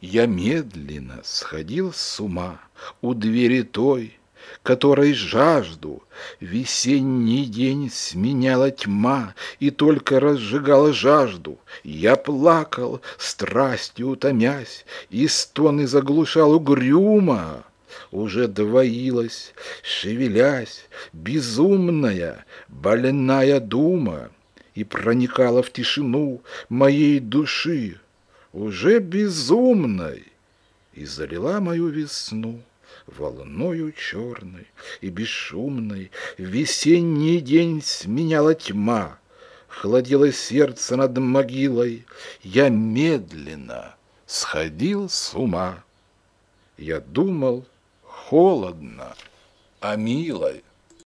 Я медленно сходил с ума у двери той, которой жажду весенний день сменяла тьма и только разжигала жажду. Я плакал, страстью утомясь, и стоны заглушал угрюмо. Уже двоилась, шевелясь, безумная, больная дума, и проникала в тишину моей души, уже безумной, и залила мою весну волною черной и бесшумной. Весенний день сменяла тьма, Хладило сердце над могилой. Я медленно сходил с ума. Я думал холодно о милой.